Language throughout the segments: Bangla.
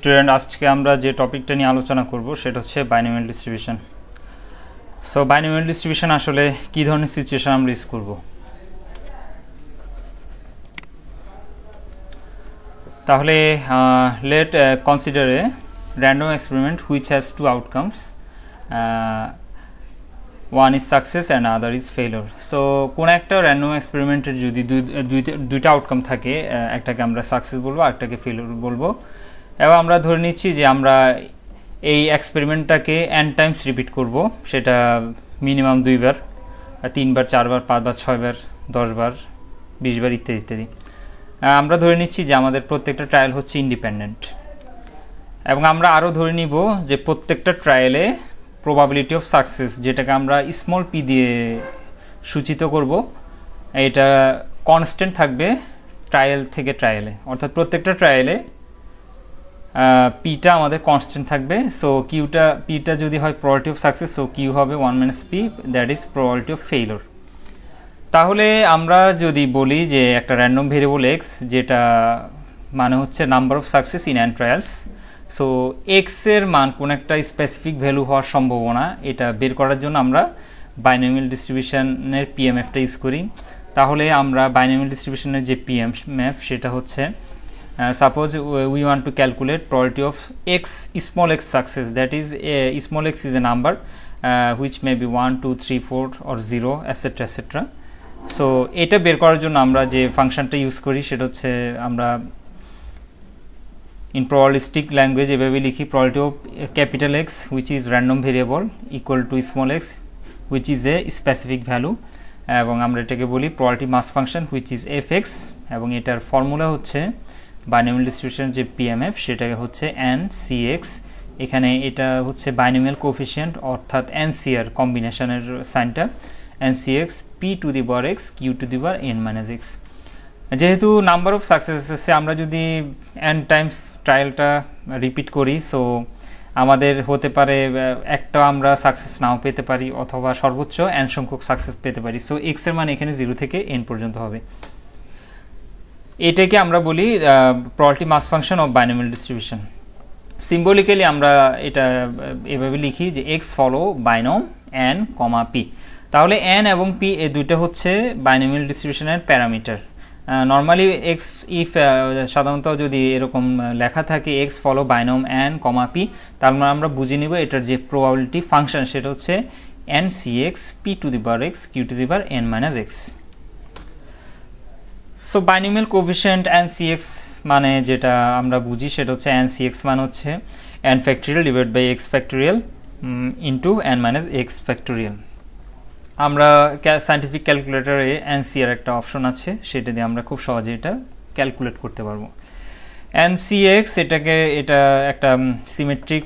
স্টুডেন্ট আজকে আমরা যে টপিকটা নিয়ে আলোচনা করব সেটা হচ্ছে binomial distribution so binomial distribution আসলে কি ধরনের সিচুয়েশন আমরা ইউজ করব তাহলে let consider a random experiment which has two outcomes one is success and other is failure so কোনো একটা র্যান্ডম এক্সপেরিমেন্টের যদি দুইটা আউটকাম থাকে একটাকে আমরা সাকসেস বলবো একটাকে ফেলোর বলবো এবার আমরা ধরে নিচ্ছি যে আমরা এই এক্সপেরিমেন্টটাকে এন টাইমস রিপিট করব সেটা মিনিমাম দুইবার তিনবার চারবার পাঁচবার ছয়বার দশবার বিশবার ইত্যাদি ইত্যাদি আমরা ধরে নিচ্ছি যে আমাদের প্রত্যেকটা ট্রায়াল হচ্ছে ইন্ডিপেন্ডেন্ট এবং আমরা আরও ধরে নিব যে প্রত্যেকটা ট্রায়ালে প্রবাবিলিটি অফ সাকসেস যেটাকে আমরা স্মল পি দিয়ে সূচিত করব এটা কনস্ট্যান্ট থাকবে ট্রায়াল থেকে ট্রায়ালে অর্থাৎ প্রত্যেকটা ট্রায়ালে পিটা আমাদের কনস্ট্যান্ট থাকবে সো কিউটা পিটা যদি হয় probability of success so q হবে one minus p that is probability of failure তাহলে আমরা যদি বলি যে একটা র্যান্ডম ভেরিয়েবল এক্স যেটা মানে হচ্ছে number of success in n trials so এক্সের মান কোন একটা স্পেসিফিক ভ্যালু হওয়ার সম্ভাবনা এটা বের করার জন্য আমরা বাইনোমিয়াল ডিস্ট্রিবিউশনের পিএমএফটা ইউজ করি তাহলে আমরা বাইনোমিয়াল ডিস্ট্রিবিউশনের যে পিএমএফ সেটা হচ্ছে Uh, suppose uh, we want to calculate probability of x small x success that is uh, small x is a number uh, which may be 1 2 3 4 or 0 etc etc so এটা বের করার জন্য আমরা যে ফাংশনটা ইউজ করি সেটা হচ্ছে আমরা ইন প্রবাবিলিস্টিক ল্যাঙ্গুয়েজ এভাবে লিখি probability of capital x which is random variable equal to small x which is a specific value এবং আমরা এটাকে বলি probability mass function which is f x এবং এটার ফর্মুলা হচ্ছে বাইনোমিয়াল ডিস্ট্রিবিউশন যে পিএমএফ সেটা হচ্ছে এন সি এক্স এখানে এটা হচ্ছে বাইনোমিয়াল কোফিসিয়েন্ট অর্থাৎ এন এনসিআর কম্বিনেশনের সাইনটা x p to the power x q to the power n minus x যেহেতু নাম্বার অফ সাকসেসেসে আমরা যদি এন টাইমস ট্রায়ালটা রিপিট করি সো আমাদের হতে পারে একটা আমরা সাকসেস নাও পেতে পারি অথবা সর্বোচ্চ এন সংখ্যক সাকসেস পেতে পারি সো এক্সের মান এখানে জিরো থেকে এন পর্যন্ত হবে এটাকে আমরা বলি probability mass function of binomial distribution symbolically আমরা এটা এভাবে লিখি যে x follow binom n comma p তাহলে এন এবং পি এই দুইটা হচ্ছে বাইনোমিয়াল ডিস্ট্রিবিউশনের প্যারামিটার নর্মালি এক্স ইফ সাধারণত যদি এরকম লেখা থাকে x follow binom n comma p তার মানে আমরা বুঝে নিব এটার যে প্রবাবিলিটি ফাংশন সেটা হচ্ছে n C x p to the power x q to the power n minus x so binomial coefficient x মানে যেটা আমরা বুঝি সেটা হচ্ছে সিএক্স মানে হচ্ছে n factorial divide by x factorial into n minus x factorial আমরা সায়েন্টিফিক ক্যালকুলেটারে এনসি এর একটা অপশন আছে সেটা দিয়ে আমরা খুব সহজে এটা ক্যালকুলেট করতে পারবো এক্স এটাকে এটা একটা সিমেট্রিক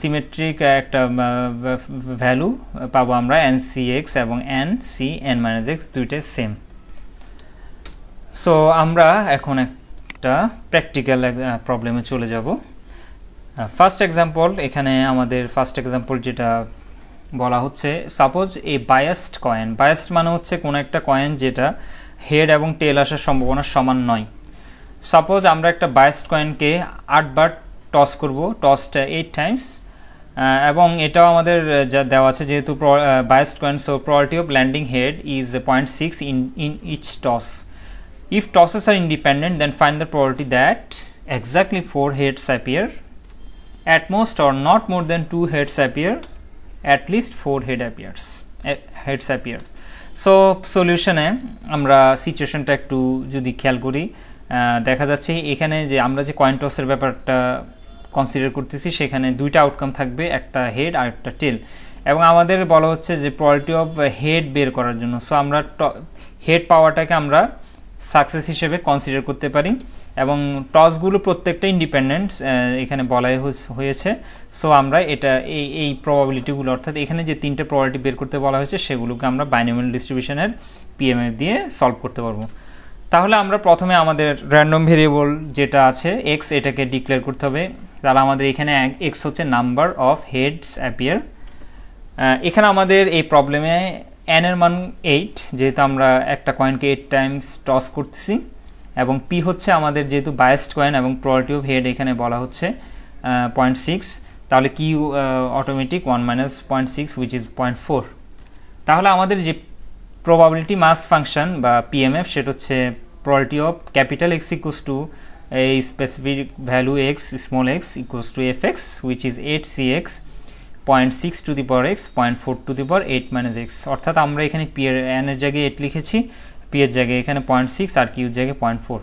সিমেট্রিক একটা ভ্যালু পাবো আমরা এক্স এবং n C n minus x দুইটাই সেম সো আমরা এখন একটা প্র্যাকটিক্যাল প্রবলেমে uh, চলে যাব ফার্স্ট uh, এক্সাম্পল এখানে আমাদের ফার্স্ট এক্সাম্পল যেটা বলা হচ্ছে suppose a biased coin biased মানে হচ্ছে কোনো একটা কয়েন যেটা হেড এবং টেল আসার সম্ভাবনা সমান নয় সাপোজ আমরা একটা বায়াসড কয়েনকে আটবার টস করব টসটা এইট টাইমস এবং এটাও আমাদের uh, যা দেওয়া আছে যেহেতু biased coin so probability of landing head is point six in in each toss If tosses are independent, then find the probability that exactly 4 heads appear, at most or not more than 2 heads appear, at least 4 head appears, eh, heads appear. So সলিউশনে আমরা সিচুয়েশনটা একটু যদি খেয়াল করি দেখা যাচ্ছে এখানে যে আমরা যে কয়েন টসের ব্যাপারটা কনসিডার করতেছি সেখানে দুইটা আউটকাম থাকবে একটা হেড আর একটা টেল এবং আমাদের বলা হচ্ছে যে প্রলিটি অফ হেড বের করার জন্য সো আমরা হেড পাওয়াটাকে আমরা সাকসেস হিসেবে কনসিডার করতে পারি এবং টসগুলো প্রত্যেকটা ইন্ডিপেন্ডেন্ট এখানে বলাই হয়েছে সো আমরা এটা এই এই প্রবাবিলিটিগুলো অর্থাৎ এখানে যে তিনটে প্রবাবিলিটি বের করতে বলা হয়েছে সেগুলোকে আমরা বাইনোমিয়াল ডিস্ট্রিবিউশনের পিএমএফ দিয়ে সলভ করতে পারবো তাহলে আমরা প্রথমে আমাদের র্যান্ডম ভেরিয়েবল যেটা আছে এক্স এটাকে ডিক্লেয়ার করতে হবে তাহলে আমাদের এখানে এক্স হচ্ছে নাম্বার অফ হেডস অ্যাপিয়ার এখানে আমাদের এই প্রবলেমে এন এর মান এইট যেহেতু আমরা একটা কয়েনকে এইট টাইমস টস করতেছি এবং পি হচ্ছে আমাদের যেহেতু বায়েস্ট কয়েন এবং প্রলটি অফ হেড এখানে বলা হচ্ছে পয়েন্ট সিক্স তাহলে q automatic one minus point six which is point four তাহলে আমাদের যে প্রবাবিলিটি মাস ফাংশন বা পিএমএফ সেটা হচ্ছে probability of capital X equals to এই specific value x small x equals to f x which is eight C x point six to the power x point four to the power eight minus x অর্থাৎ আমরা এখানে পি এর এনের জায়গায় এইট লিখেছি পি এর জায়গায় এখানে পয়েন্ট সিক্স আর কিউর জায়গায় পয়েন্ট ফোর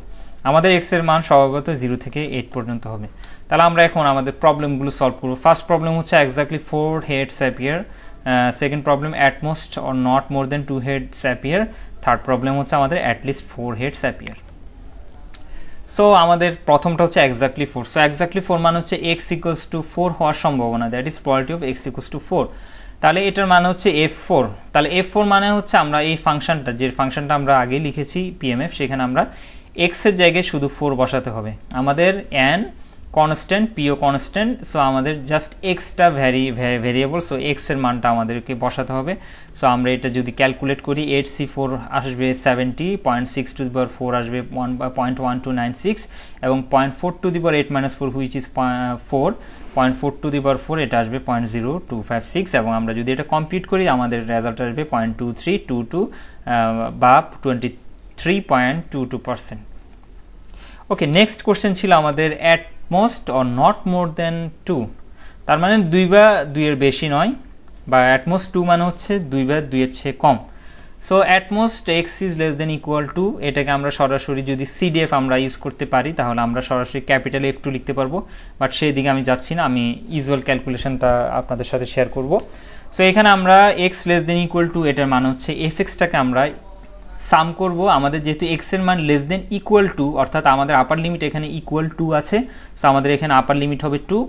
আমাদের এক্সের মান স্বভাবত জিরো থেকে এইট পর্যন্ত হবে তাহলে আমরা এখন আমাদের প্রবলেমগুলো সলভ করবো ফার্স্ট প্রবলেম হচ্ছে exactly four head appear second problem at most or not more than two head appear third problem হচ্ছে আমাদের at least four head appear so আমাদের প্রথমটা হচ্ছে exactly four so exactly four মানে হচ্ছে এক্স ইকোস টু ফোর হওয়ার সম্ভাবনা that is probability of x equals to four তাহলে এটার মানে হচ্ছে এফ ফোর তাহলে এফ ফোর মানে হচ্ছে আমরা এই ফাংশনটা যে ফাংশনটা আমরা আগে লিখেছি পিএমএফ সেখানে আমরা এক্সের জায়গায় শুধু ফোর বসাতে হবে আমাদের অ্যান্ড কনস্ট্যান্ট পিও কনস্ট্যান্ট সো আমাদের জাস্ট এক্সটা ভ্যারি ভেরিয়েবল সো এক্সের মানটা আমাদেরকে বসাতে হবে সো আমরা এটা যদি ক্যালকুলেট করি এইট সি ফোর আসবে seventy point six to the power four আসবে one point one two nine six এবং point four to the power eight minus four which is four point four to the power four এটা আসবে point zero two five six এবং আমরা যদি এটা কমপ্লিট করি আমাদের রেজাল্ট আসবে point two three two two বা twenty three point two two percent okay next question ছিল আমাদের at most or not more than two তার মানে দুই বা দুইয়ের বেশি নয় বা অ্যাটমোস্ট টু মানে হচ্ছে দুই বা দুইয়ের চেয়ে কম so at most x is less than equal to এটাকে আমরা সরাসরি যদি সিডিএফ আমরা ইউজ করতে পারি তাহলে আমরা সরাসরি ক্যাপিটাল এফ টু লিখতে পারবো বাট সেই দিকে আমি যাচ্ছি না আমি ইউজুয়াল ক্যালকুলেশনটা আপনাদের সাথে শেয়ার করব সো এখানে আমরা x less than equal to এটার মানে হচ্ছে এফ এক্সটাকে আমরা সাম করব আমাদের যেহেতু এক্স এর মান লেস দেন ইকুয়াল টু অর্থাৎ আমাদের আপার লিমিট এখানে ইকুয়াল টু আছে সো আমাদের এখানে আপার লিমিট হবে টু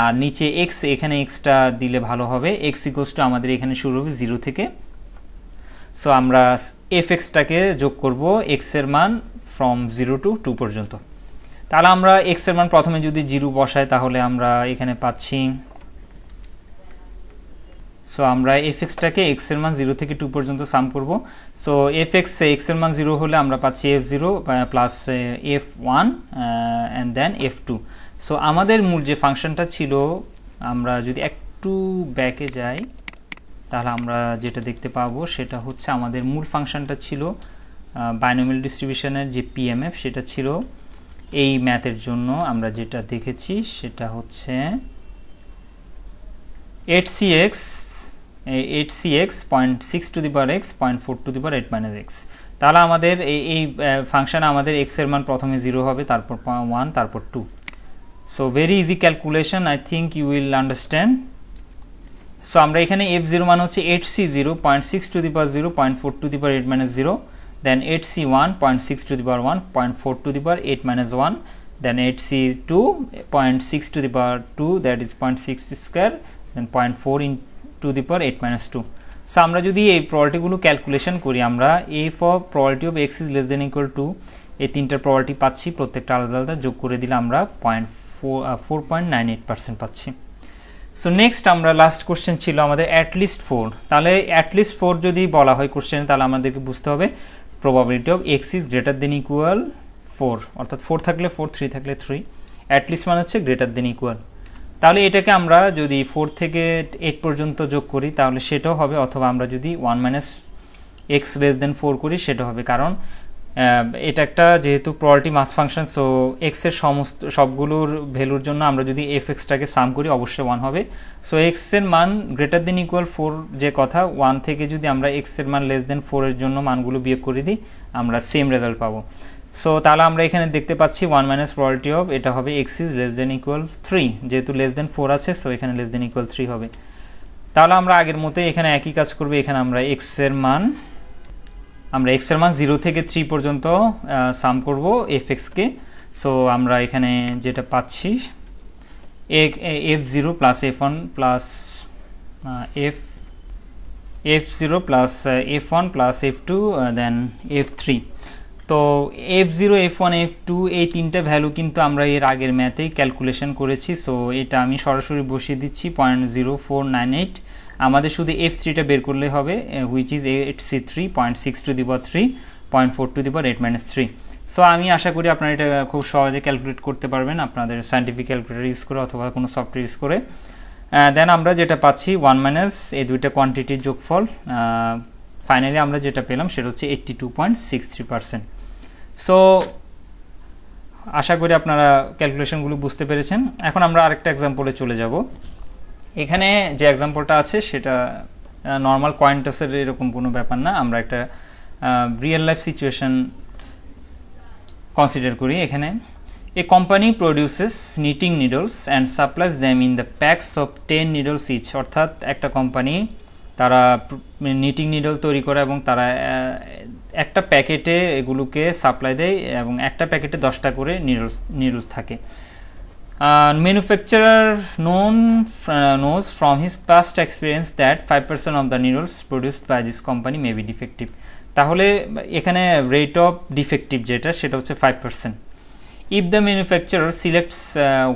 আর নিচে এক্স এখানে এক্সটা দিলে ভালো হবে এক্স ইকোয়াস টু আমাদের এখানে শুরু হবে জিরো থেকে সো আমরা এফ এক্সটাকে যোগ করব এক্সের মান ফ্রম জিরো টু টু পর্যন্ত তাহলে আমরা এক্সের মান প্রথমে যদি জিরো বসাই তাহলে আমরা এখানে পাচ্ছি সো আমরা এফ এক্সটাকে এক্স এর মান জিরো থেকে টু পর্যন্ত সাম করব সো এফ এক্স এক্স এর মান জিরো হলে আমরা পাচ্ছি f zero plus f one and then f two so আমাদের মূল যে ফাংশনটা ছিল আমরা যদি একটু ব্যাকে যাই তাহলে আমরা যেটা দেখতে পাবো সেটা হচ্ছে আমাদের মূল ফাংশনটা ছিল বাইনোমিল ডিস্ট্রিবিউশনের যে পিএমএফ সেটা ছিল এই ম্যাথের জন্য আমরা যেটা দেখেছি সেটা হচ্ছে eight C x eight C x point six to the power x point four to the power eight minus x তাহলে আমাদের এই এই ফাংশানে আমাদের এক্সের মান প্রথমে জিরো হবে তারপর ওয়ান তারপর two so very easy calculation I think you will understand so আমরা এখানে এফ জিরো মান হচ্ছে eight C zero point six to the power zero point four to the power eight minus zero then eight C one point six to the power one point four to the power eight minus one then eight C two point six to the power two that is point six square then point four in to the power eight minus two so আমরা যদি এই প্রবালিটিগুলো ক্যালকুলেশন করি আমরা এ for probability of x is less than equal to এই তিনটার প্রবালিটি পাচ্ছি প্রত্যেকটা আলাদা আলাদা যোগ করে দিলে আমরা point four four point nine eight percent পাচ্ছি সো নেক্সট আমরা লাস্ট কোশ্চেন ছিল আমাদের অ্যাটলিস্ট ফোর তাহলে অ্যাটলিস্ট ফোর যদি বলা হয় কোশ্চেনে তাহলে আমাদেরকে বুঝতে হবে probability of x is greater than equal four অর্থাৎ ফোর থাকলে ফোর থ্রি থাকলে থ্রি অ্যাটলিস্ট মানে হচ্ছে গ্রেটার দেন ইকুয়াল তাহলে এটাকে আমরা যদি ফোর থেকে এইট পর্যন্ত যোগ করি তাহলে সেটাও হবে অথবা আমরা যদি one minus x less than four করি সেটা হবে কারণ এটা একটা যেহেতু প্রলটি মাস ফাংশন সো এক্সের সমস্ত সবগুলোর ভ্যালুর জন্য আমরা যদি এফ এক্সটাকে সাম করি অবশ্যই ওয়ান হবে সো এক্সের মান গ্রেটার দেন ইকুয়াল ফোর যে কথা ওয়ান থেকে যদি আমরা এক্সের মান লেস দেন ফোরের জন্য মানগুলো বিয়োগ করে দিই আমরা সেম রেজাল্ট পাবো সো তাহলে আমরা এখানে দেখতে পাচ্ছি ওয়ান মাইনাস প্রবাবিলিটি অফ এটা হবে x is less than equal three যেহেতু লেস দেন ফোর আছে সো এখানে লেস দেন ইকুয়াল থ্রি হবে তাহলে আমরা আগের মতোই এখানে একই কাজ করবো এখানে আমরা এক্সের মান আমরা এক্সের মান জিরো থেকে থ্রি পর্যন্ত সাম করব এফ এক্সকে সো আমরা এখানে যেটা পাচ্ছি f zero plus f one plus f f zero plus f one plus f two then f three তো f zero f one f two এই তিনটে ভ্যালু কিন্তু আমরা এর আগের ম্যাথেই ক্যালকুলেশন করেছি সো এটা আমি সরাসরি বসিয়ে দিচ্ছি point zero four nine eight আমাদের শুধু এফ থ্রিটা বের করলে হবে which is eight C three point six to the power three point four to the power eight minus three so আমি আশা করি আপনারা এটা খুব সহজে ক্যালকুলেট করতে পারবেন আপনাদের সায়েন্টিফিক ক্যালকুলেটার ইউজ করে অথবা কোনো সফটওয়্যার ইউজ করে দেন আমরা যেটা পাচ্ছি ওয়ান মাইনাস এই দুইটা কোয়ান্টিটির যোগফল ফাইনালি আমরা যেটা পেলাম সেটা হচ্ছে eighty two point six three percent so আশা করি আপনারা ক্যালকুলেশনগুলো বুঝতে পেরেছেন এখন আমরা আরেকটা এক্সাম্পলে চলে যাব এখানে যে এক্সাম্পলটা আছে সেটা নর্মাল কয়েন টসের এরকম কোনো ব্যাপার না আমরা একটা রিয়েল লাইফ সিচুয়েশন কনসিডার করি এখানে a company produces knitting needles and supplies them in the packs of ten needles each অর্থাৎ একটা কোম্পানি তারা নিটিং মানে নিডল তৈরি করে এবং তারা একটা প্যাকেটে এগুলোকে সাপ্লাই দেয় এবং একটা প্যাকেটে দশটা করে নিডলস নিডলস থাকে manufacturer known knows from his past experience that five percent of the needles produced by this company may be defective তাহলে এখানে রেট অফ ডিফেক্টিভ যেটা সেটা হচ্ছে five percent if the manufacturer selects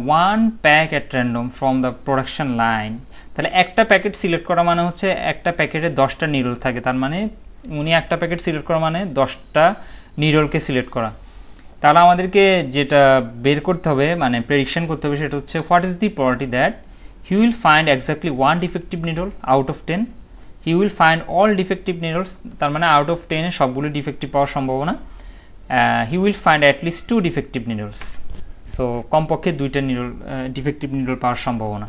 one pack at random from the production line তাহলে একটা প্যাকেট সিলেক্ট করা মানে হচ্ছে একটা প্যাকেটে দশটা নিরল থাকে তার মানে উনি একটা প্যাকেট সিলেক্ট করা মানে দশটা নিরলকে সিলেক্ট করা তাহলে আমাদেরকে যেটা বের করতে হবে মানে প্রেডিকশন করতে হবে সেটা হচ্ছে what is the property that he will find exactly one defective needle out of ten he will find all defective needles তার মানে আউট অফ টেনে সবগুলো ডিফেক্টিভ পাওয়ার সম্ভাবনা he will find at least two defective needles so কমপক্ষে দুইটা নিডল ডিফেক্টিভ নিডল পাওয়ার সম্ভাবনা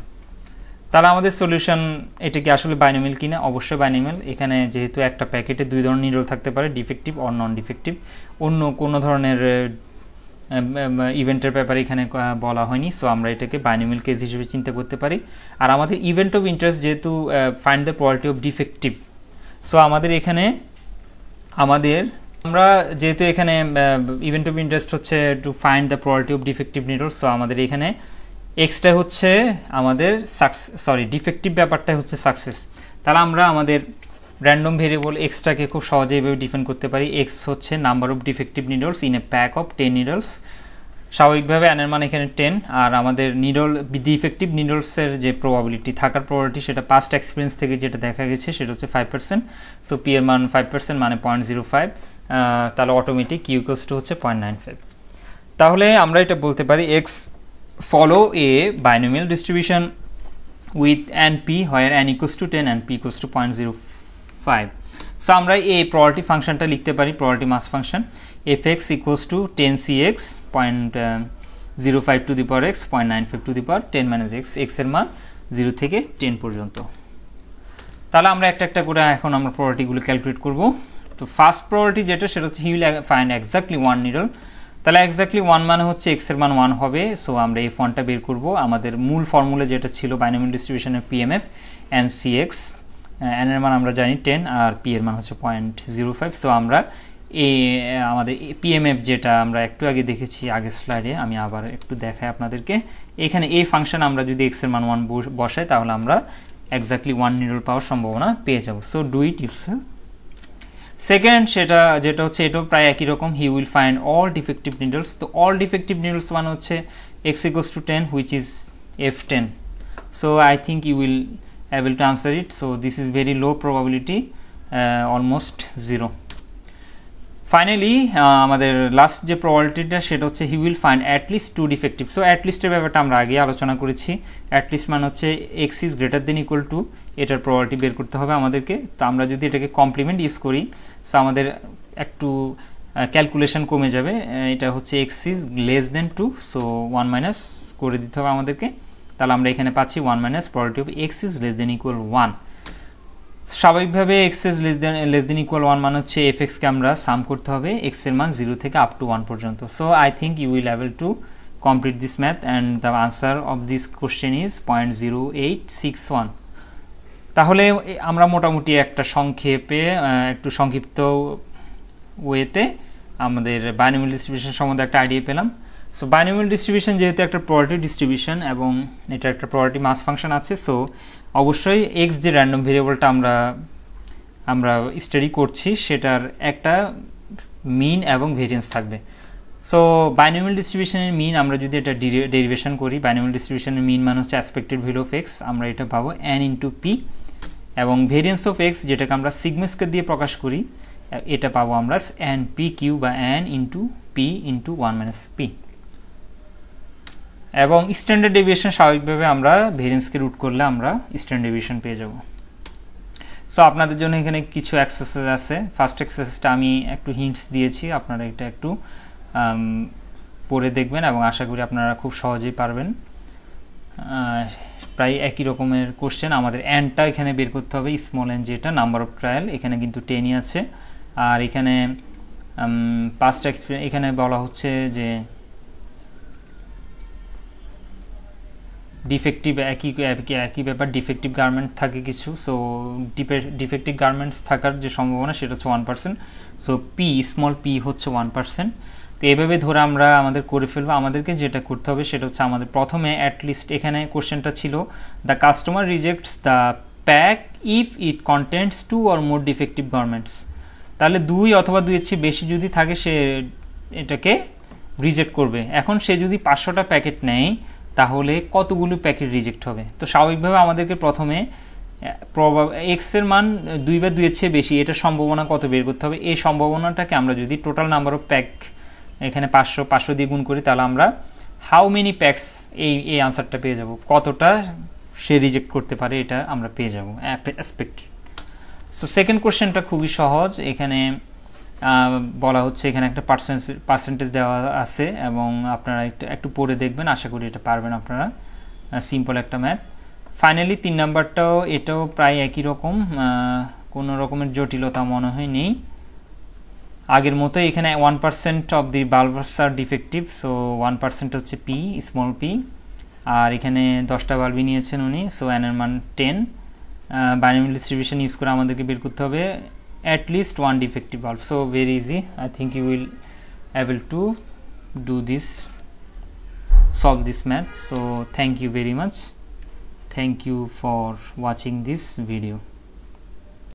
তাহলে আমাদের সলিউশন এটা কি আসলে বাইনোমিল কিনা অবশ্যই বাইনোমিল এখানে যেহেতু একটা প্যাকেটে দুই ধরনের নিডল থাকতে পারে ডিফেক্টিভ অর নন ডিফেক্টিভ অন্য কোনো ধরনের ইভেন্টের ব্যাপারে এখানে বলা হয়নি সো আমরা এটাকে বাইনোমিল কেস হিসেবে চিন্তা করতে পারি আর আমাদের ইভেন্ট অফ ইন্টারেস্ট যেহেতু find the probability of defective so আমাদের এখানে আমাদের আমরা যেহেতু এখানে ইভেন্ট অফ ইন্টারেস্ট হচ্ছে to find the probability of defective needle so আমাদের এখানে এক্সটা হচ্ছে আমাদের সাকসেস সরি ডিফেক্টিভ ব্যাপারটা হচ্ছে সাকসেস তাহলে আমরা আমাদের র্যান্ডম ভেরিয়েবল এক্সটাকে খুব সহজে এভাবে ডিফাইন করতে পারি এক্স হচ্ছে number of defective needles in a pack of ten needles স্বাভাবিকভাবে অ্যানের মান এখানে টেন আর আমাদের নিডল ডিফেক্টিভ নিডলসের যে প্রবাবিলিটি থাকার প্রবাবিলিটি সেটা পাস্ট এক্সপিরিয়েন্স থেকে যেটা দেখা গেছে সেটা হচ্ছে ফাইভ পার্সেন্ট সো পি এর মান ফাইভ পার্সেন্ট মানে পয়েন্ট জিরো ফাইভ তাহলে অটোমেটিক ইউকোস টু হচ্ছে পয়েন্ট নাইন ফাইভ তাহলে আমরা এটা বলতে পারি x follow a binomial distribution with n p where n equals to 10 and p equals to 0.05 so আমরা এই প্রবাবিলিটি ফাংশনটা লিখতে পারি probability mass function f x equals to ten C x point zero five to the power x point nine five to the power ten minus x এক্সের মান জিরো থেকে টেন পর্যন্ত তাহলে আমরা একটা একটা করে এখন আমরা প্রবাবিলিটিগুলো ক্যালকুলেট করব তো ফার্স্ট প্রবাবিলিটি যেটা সেটা হচ্ছে he will find exactly one needle তাহলে এক্স্যাক্টলি ওয়ান মানে হচ্ছে এক্স এর মান ওয়ান হবে সো আমরা এই ফর্মটা বের করব আমাদের মূল ফর্মুলা যেটা ছিল বাইনামিন ডিস্ট্রিবিউশনের PMF and C x n এর মান আমরা জানি টেন আর পি এর মান হচ্ছে পয়েন্ট জিরো ফাইভ সো আমরা এই আমাদের পিএমএফ যেটা আমরা একটু আগে দেখেছি আগের স্লাইডে আমি আবার একটু দেখাই আপনাদেরকে এখানে এই ফাংশন আমরা যদি এক্স এর মান ওয়ান বসাই তাহলে আমরা এক্স্যাক্টলি ওয়ান নিউটল পাওয়ার সম্ভাবনা পেয়ে যাব so do it it's second সেটা যেটা হচ্ছে এটাও প্রায় একই রকম he will find all defective needles তো অল ডিফেক্টিভ নিডলস মানে হচ্ছে x equals to ten which is f ten so I think you will able to answer it so this is very low probability almost zero finally আমাদের লাস্ট যে প্রবাবিলিটিটা সেটা হচ্ছে he will find at least two defective so অ্যাটলিস্টের ব্যাপারটা আমরা আগে আলোচনা করেছি অ্যাটলিস্ট মানে হচ্ছে x is greater than equal to এটার প্রবাবিলিটি বের করতে হবে আমাদেরকে তো আমরা যদি এটাকে কমপ্লিমেন্ট ইউজ করি সো আমাদের একটু ক্যালকুলেশন কমে যাবে এটা হচ্ছে x is less than two so one minus করে দিতে হবে আমাদেরকে তাহলে আমরা এখানে পাচ্ছি one minus probability of x is less than equal one স্বাভাবিকভাবে x is less than less than equal one মানে হচ্ছে এফ এক্সকে আমরা সাম করতে হবে এক্স এর মান জিরো থেকে আপ টু ওয়ান পর্যন্ত so I think you will able to complete this math and the this of this question is point zero eight six one তাহলে আমরা মোটামুটি একটা সংক্ষেপে একটু সংক্ষিপ্ত ওয়েতে আমাদের বাইনোমিয়াল ডিস্ট্রিবিউশন সম্বন্ধে একটা আইডিয়া পেলাম সো বাইনোমিয়াল ডিস্ট্রিবিউশন যেহেতু একটা প্রোডাক্টিভ ডিস্ট্রিবিউশন এবং এটা একটা প্রোডাক্টিভ মাস ফাংশন আছে সো অবশ্যই এক্স যে র্যান্ডম ভেরিয়েবলটা আমরা আমরা স্টাডি করছি সেটার একটা মিন এবং ভেরিয়েন্স থাকবে সো বাইনোমিয়াল ডিস্ট্রিবিউশনের মিন আমরা যদি এটা ডেরিভেশন করি বাইনোমিয়াল ডিস্ট্রিবিউশনের মিন মানে হচ্ছে অ্যাসপেক্টেড ভ্যালু অফ এক্স আমরা এটা পাবো এন ইন্টু পি এবং ভেরিয়েন্স অফ এক্স যেটাকে আমরা সিগমেসকে দিয়ে প্রকাশ করি এটা পাবো আমরা এন পি কিউ বা n into p into one minus p এবং স্ট্যান্ডার্ড ডেভিয়েশন স্বাভাবিকভাবে আমরা ভেরিয়েন্সকে রুট করলে আমরা স্ট্যান্ডার্ড ডেভিয়েশন পেয়ে যাব সো আপনাদের জন্য এখানে কিছু এক্সারসাইজ আছে ফার্স্ট এক্সারসাইজটা আমি একটু হিন্টস দিয়েছি আপনারা এটা একটু পড়ে দেখবেন এবং আশা করি আপনারা খুব সহজেই পারবেন প্রায় একই রকমের কোশ্চেন আমাদের অ্যান্ডটা এখানে বের করতে হবে স্মল অ্যান্ড যেটা নাম্বার অফ ট্রায়াল এখানে কিন্তু টেনই আছে আর এখানে পাস্ট এক্সপিরিয়েন্স এখানে বলা হচ্ছে যে ডিফেক্টিভ একই একই ব্যাপার ডিফেক্টিভ গার্মেন্ট থাকে কিছু সো ডিফেক্টিভ গার্মেন্টস থাকার যে সম্ভাবনা সেটা হচ্ছে one percent so p small p হচ্ছে ওয়ান পার্সেন্ট তো এভাবে ধরে আমরা আমাদের করে ফেলবো আমাদেরকে যেটা করতে হবে সেটা হচ্ছে আমাদের প্রথমে অ্যাটলিস্ট এখানে কোশ্চেনটা ছিল the customer rejects the pack if it contents two or more defective governments তাহলে দুই অথবা দুই চেয়ে বেশি যদি থাকে সে এটাকে রিজেক্ট করবে এখন সে যদি পাঁচশোটা প্যাকেট নেয় তাহলে কতগুলো প্যাকেট রিজেক্ট হবে তো স্বাভাবিকভাবে আমাদেরকে প্রথমে প্রভাব এক্সের মান দুই বা দুইয়ের চেয়ে বেশি এটা সম্ভাবনা কত বের করতে হবে এই সম্ভাবনাটাকে আমরা যদি টোটাল নাম্বার অফ প্যাক এখানে পাঁচশো পাঁচশো দিয়ে গুণ করি তাহলে আমরা হাউ মেনি প্যাক্স এই এই আনসারটা পেয়ে যাব কতটা সে রিজেক্ট করতে পারে এটা আমরা পেয়ে যাব অ্যাসপেক্ট সো সেকেন্ড কোশ্চেনটা খুবই সহজ এখানে বলা হচ্ছে এখানে একটা পার্সেন্স পার্সেন্টেজ দেওয়া আছে এবং আপনারা একটু একটু পড়ে দেখবেন আশা করি এটা পারবেন আপনারা সিম্পল একটা ম্যাথ ফাইনালি তিন নাম্বারটাও এটাও প্রায় একই রকম কোনো রকমের জটিলতা মনে হয় নেই আগের মতো এখানে one percent of the bulbs are defective so one percent হচ্ছে পি স্মল পি আর এখানে দশটা বাল্বই নিয়েছেন উনি সো এনের মান টেন বাইনামিক ডিস্ট্রিবিউশন ইউজ করে আমাদেরকে বের করতে হবে at least one defective bulb so very easy I think you will able to do this solve this math so thank you very much thank you for watching this video